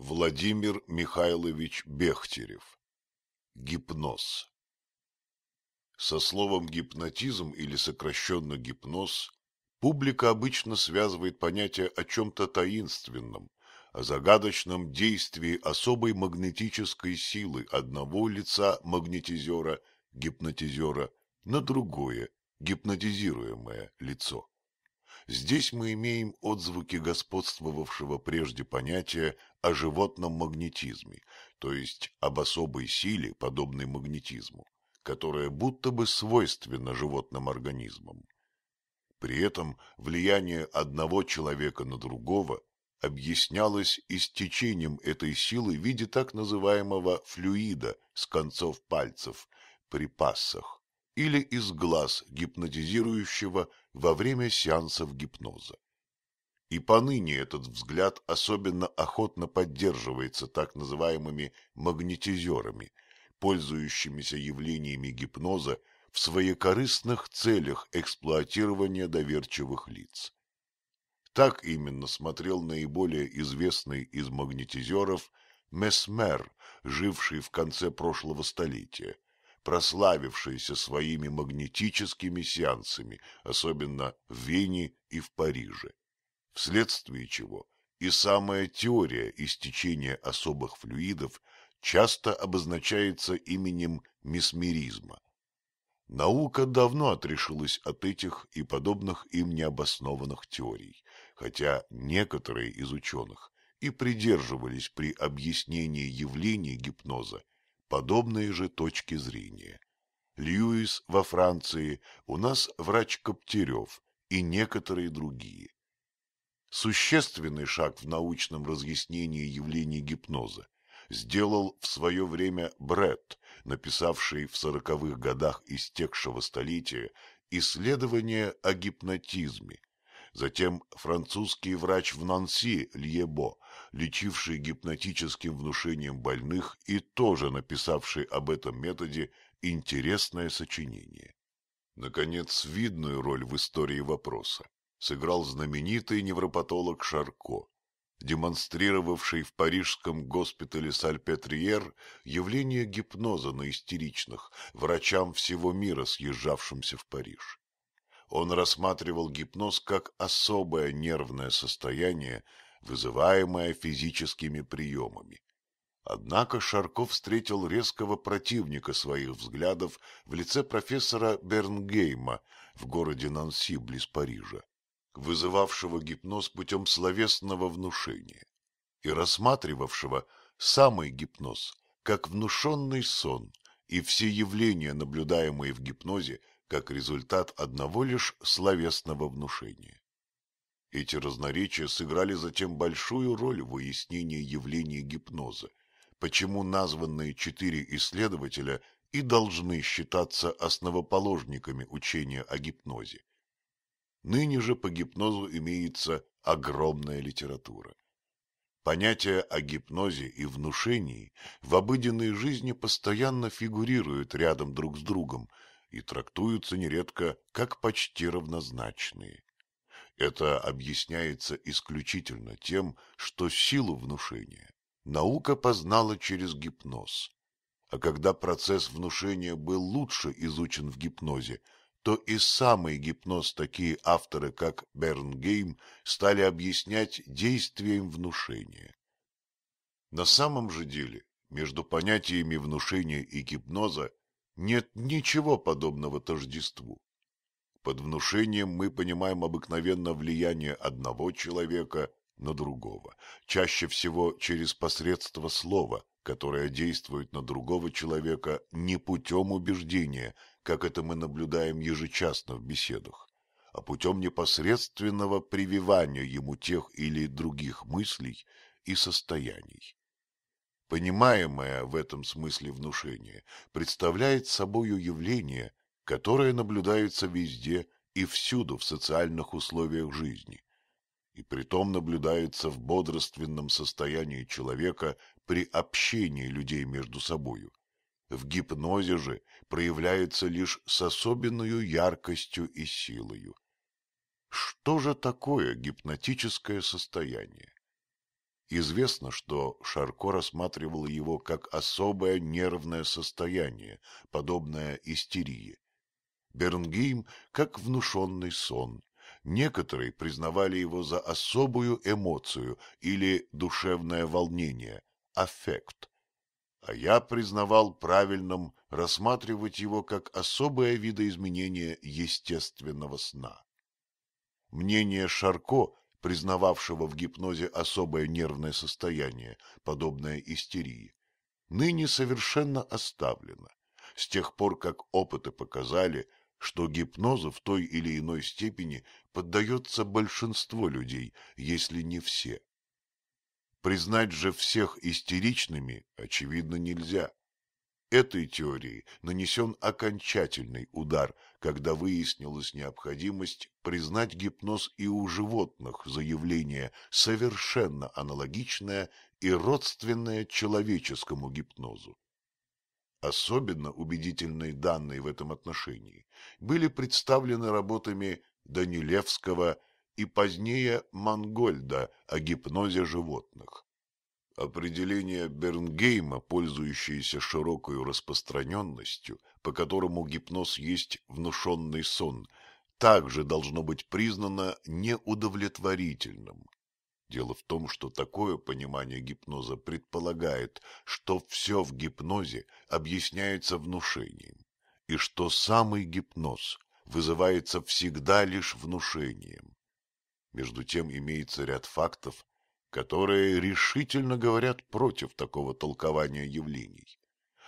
Владимир Михайлович Бехтерев. Гипноз. Со словом «гипнотизм» или сокращенно «гипноз» публика обычно связывает понятие о чем-то таинственном, о загадочном действии особой магнетической силы одного лица магнетизера, гипнотизера, на другое, гипнотизируемое лицо. Здесь мы имеем отзвуки господствовавшего прежде понятия о животном магнетизме, то есть об особой силе, подобной магнетизму, которая будто бы свойственна животным организмам. При этом влияние одного человека на другого объяснялось истечением этой силы в виде так называемого флюида с концов пальцев при пассах или из глаз гипнотизирующего во время сеансов гипноза. И поныне этот взгляд особенно охотно поддерживается так называемыми магнетизерами, пользующимися явлениями гипноза в своекорыстных целях эксплуатирования доверчивых лиц. Так именно смотрел наиболее известный из магнетизеров Месмер, живший в конце прошлого столетия – прославившиеся своими магнетическими сеансами, особенно в Вене и в Париже, вследствие чего и самая теория истечения особых флюидов часто обозначается именем месмеризма. Наука давно отрешилась от этих и подобных им необоснованных теорий, хотя некоторые из ученых и придерживались при объяснении явлений гипноза подобные же точки зрения. Льюис во Франции, у нас врач Коптерев и некоторые другие. Существенный шаг в научном разъяснении явлений гипноза сделал в свое время Бретт, написавший в сороковых годах истекшего столетия исследование о гипнотизме, Затем французский врач в Нанси Льебо, лечивший гипнотическим внушением больных и тоже написавший об этом методе интересное сочинение. Наконец, видную роль в истории вопроса сыграл знаменитый невропатолог Шарко, демонстрировавший в парижском госпитале Сальпетриер явление гипноза на истеричных, врачам всего мира, съезжавшимся в Париж. Он рассматривал гипноз как особое нервное состояние, вызываемое физическими приемами. Однако Шарков встретил резкого противника своих взглядов в лице профессора Бернгейма в городе Нанси близ Парижа, вызывавшего гипноз путем словесного внушения и рассматривавшего самый гипноз как внушенный сон и все явления, наблюдаемые в гипнозе, как результат одного лишь словесного внушения. Эти разноречия сыграли затем большую роль в выяснении явления гипноза, почему названные четыре исследователя и должны считаться основоположниками учения о гипнозе. Ныне же по гипнозу имеется огромная литература. Понятия о гипнозе и внушении в обыденной жизни постоянно фигурируют рядом друг с другом – и трактуются нередко как почти равнозначные. Это объясняется исключительно тем, что силу внушения наука познала через гипноз. А когда процесс внушения был лучше изучен в гипнозе, то и самый гипноз такие авторы, как Бернгейм, стали объяснять действием внушения. На самом же деле между понятиями внушения и гипноза нет ничего подобного тождеству. Под внушением мы понимаем обыкновенно влияние одного человека на другого, чаще всего через посредство слова, которое действует на другого человека не путем убеждения, как это мы наблюдаем ежечасно в беседах, а путем непосредственного прививания ему тех или других мыслей и состояний. Понимаемое в этом смысле внушение представляет собою явление, которое наблюдается везде и всюду в социальных условиях жизни, и притом наблюдается в бодрственном состоянии человека при общении людей между собою. В гипнозе же проявляется лишь с особенную яркостью и силою. Что же такое гипнотическое состояние? Известно, что Шарко рассматривал его как особое нервное состояние, подобное истерии. Бернгейм – как внушенный сон. Некоторые признавали его за особую эмоцию или душевное волнение – аффект. А я признавал правильным рассматривать его как особое видоизменение естественного сна. Мнение Шарко – признававшего в гипнозе особое нервное состояние, подобное истерии, ныне совершенно оставлено, с тех пор как опыты показали, что гипнозу в той или иной степени поддается большинство людей, если не все. Признать же всех истеричными, очевидно, нельзя, Этой теории нанесен окончательный удар, когда выяснилась необходимость признать гипноз и у животных за явление совершенно аналогичное и родственное человеческому гипнозу. Особенно убедительные данные в этом отношении были представлены работами Данилевского и позднее Мангольда о гипнозе животных. Определение Бернгейма, пользующееся широкой распространенностью, по которому гипноз есть внушенный сон, также должно быть признано неудовлетворительным. Дело в том, что такое понимание гипноза предполагает, что все в гипнозе объясняется внушением, и что самый гипноз вызывается всегда лишь внушением. Между тем имеется ряд фактов, которые решительно говорят против такого толкования явлений.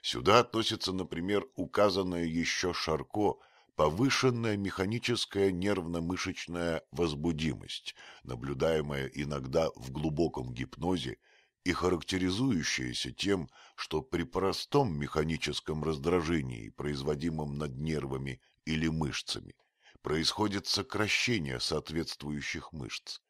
Сюда относится, например, указанное еще Шарко повышенная механическая нервно-мышечная возбудимость, наблюдаемая иногда в глубоком гипнозе и характеризующаяся тем, что при простом механическом раздражении, производимом над нервами или мышцами, происходит сокращение соответствующих мышц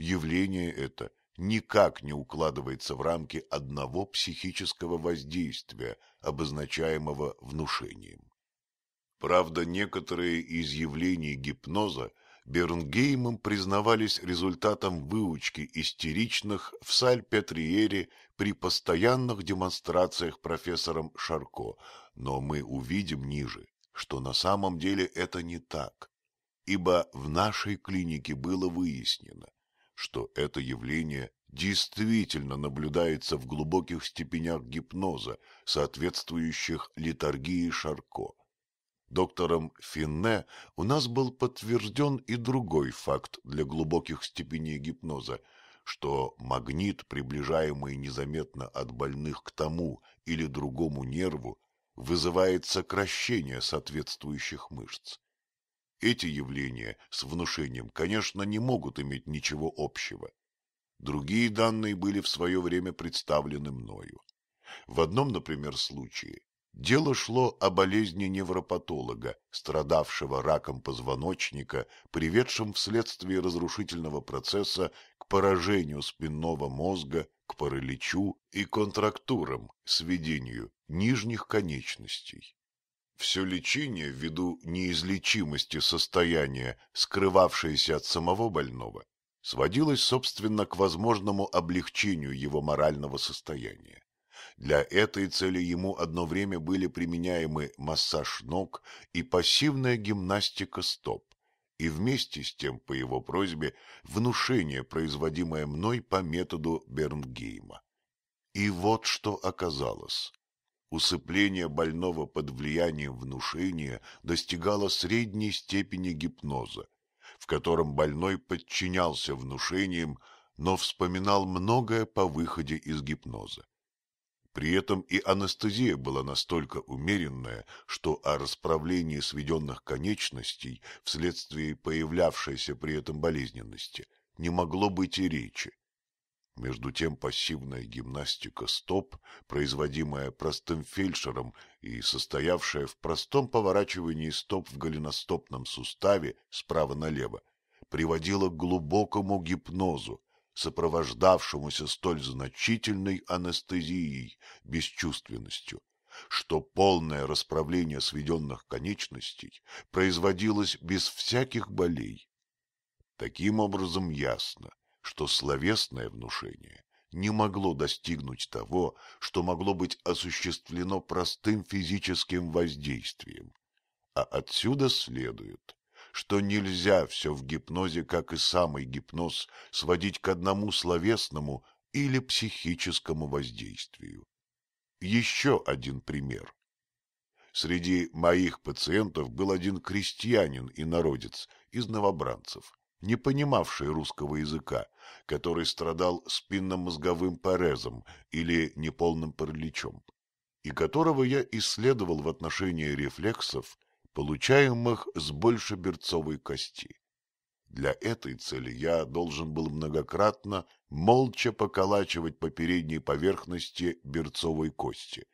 явление это никак не укладывается в рамки одного психического воздействия, обозначаемого внушением. Правда, некоторые из явлений гипноза Бернгеймом признавались результатом выучки истеричных в Сальпетриере при постоянных демонстрациях профессором Шарко, но мы увидим ниже, что на самом деле это не так, ибо в нашей клинике было выяснено, что это явление действительно наблюдается в глубоких степенях гипноза, соответствующих литургии Шарко. Доктором Финне у нас был подтвержден и другой факт для глубоких степеней гипноза, что магнит, приближаемый незаметно от больных к тому или другому нерву, вызывает сокращение соответствующих мышц. Эти явления с внушением, конечно, не могут иметь ничего общего. Другие данные были в свое время представлены мною. В одном, например, случае дело шло о болезни невропатолога, страдавшего раком позвоночника, приведшим вследствие разрушительного процесса к поражению спинного мозга, к параличу и контрактурам, сведению нижних конечностей. Все лечение, ввиду неизлечимости состояния, скрывавшееся от самого больного, сводилось, собственно, к возможному облегчению его морального состояния. Для этой цели ему одно время были применяемы массаж ног и пассивная гимнастика стоп, и вместе с тем, по его просьбе, внушение, производимое мной по методу Бернгейма. И вот что оказалось. Усыпление больного под влиянием внушения достигало средней степени гипноза, в котором больной подчинялся внушениям, но вспоминал многое по выходе из гипноза. При этом и анестезия была настолько умеренная, что о расправлении сведенных конечностей вследствие появлявшейся при этом болезненности не могло быть и речи. Между тем пассивная гимнастика стоп, производимая простым фельдшером и состоявшая в простом поворачивании стоп в голеностопном суставе справа налево, приводила к глубокому гипнозу, сопровождавшемуся столь значительной анестезией, бесчувственностью, что полное расправление сведенных конечностей производилось без всяких болей. Таким образом ясно, что словесное внушение не могло достигнуть того, что могло быть осуществлено простым физическим воздействием. А отсюда следует, что нельзя все в гипнозе, как и самый гипноз, сводить к одному словесному или психическому воздействию. Еще один пример. Среди моих пациентов был один крестьянин и народец из новобранцев, не понимавший русского языка, который страдал спинномозговым парезом или неполным параличом, и которого я исследовал в отношении рефлексов, получаемых с большеберцовой кости. Для этой цели я должен был многократно молча поколачивать по передней поверхности берцовой кости.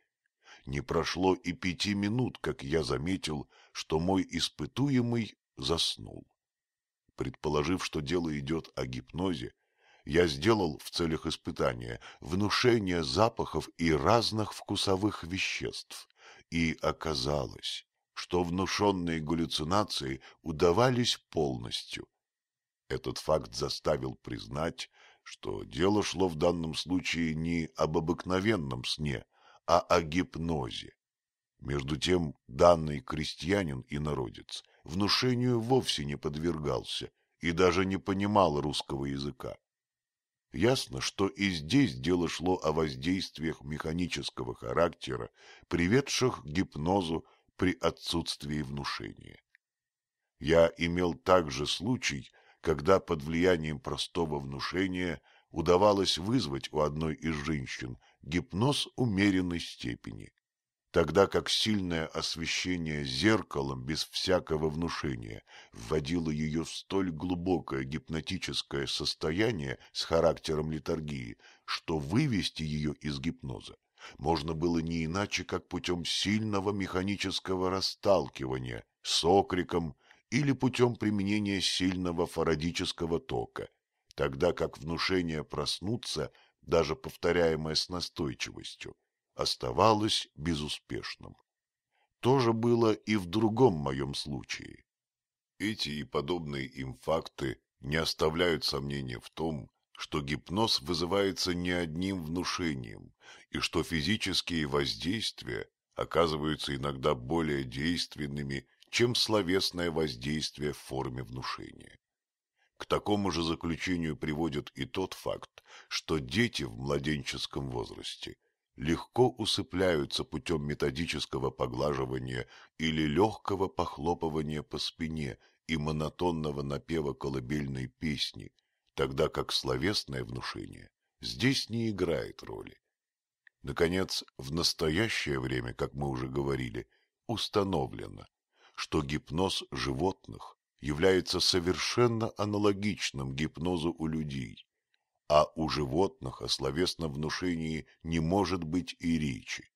Не прошло и пяти минут, как я заметил, что мой испытуемый заснул предположив, что дело идет о гипнозе, я сделал в целях испытания внушение запахов и разных вкусовых веществ, и оказалось, что внушенные галлюцинации удавались полностью. Этот факт заставил признать, что дело шло в данном случае не об обыкновенном сне, а о гипнозе. Между тем данный крестьянин и народец – внушению вовсе не подвергался и даже не понимал русского языка. Ясно, что и здесь дело шло о воздействиях механического характера, приведших к гипнозу при отсутствии внушения. Я имел также случай, когда под влиянием простого внушения удавалось вызвать у одной из женщин гипноз умеренной степени тогда как сильное освещение зеркалом без всякого внушения вводило ее в столь глубокое гипнотическое состояние с характером литургии, что вывести ее из гипноза можно было не иначе, как путем сильного механического расталкивания с окриком или путем применения сильного фарадического тока, тогда как внушение проснуться, даже повторяемое с настойчивостью, оставалось безуспешным. То же было и в другом моем случае. Эти и подобные им факты не оставляют сомнения в том, что гипноз вызывается не одним внушением, и что физические воздействия оказываются иногда более действенными, чем словесное воздействие в форме внушения. К такому же заключению приводит и тот факт, что дети в младенческом возрасте легко усыпляются путем методического поглаживания или легкого похлопывания по спине и монотонного напева колыбельной песни, тогда как словесное внушение здесь не играет роли. Наконец, в настоящее время, как мы уже говорили, установлено, что гипноз животных является совершенно аналогичным гипнозу у людей, а у животных о словесном внушении не может быть и речи.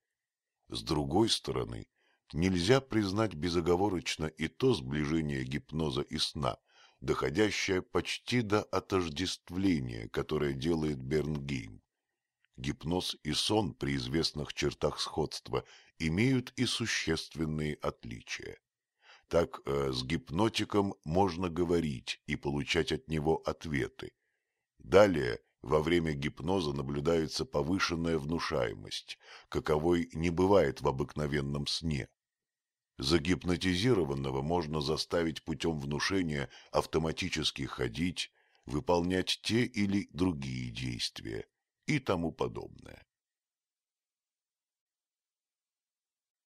С другой стороны, нельзя признать безоговорочно и то сближение гипноза и сна, доходящее почти до отождествления, которое делает Бернгейм. Гипноз и сон при известных чертах сходства имеют и существенные отличия. Так э, с гипнотиком можно говорить и получать от него ответы, Далее во время гипноза наблюдается повышенная внушаемость, каковой не бывает в обыкновенном сне. Загипнотизированного можно заставить путем внушения автоматически ходить, выполнять те или другие действия и тому подобное.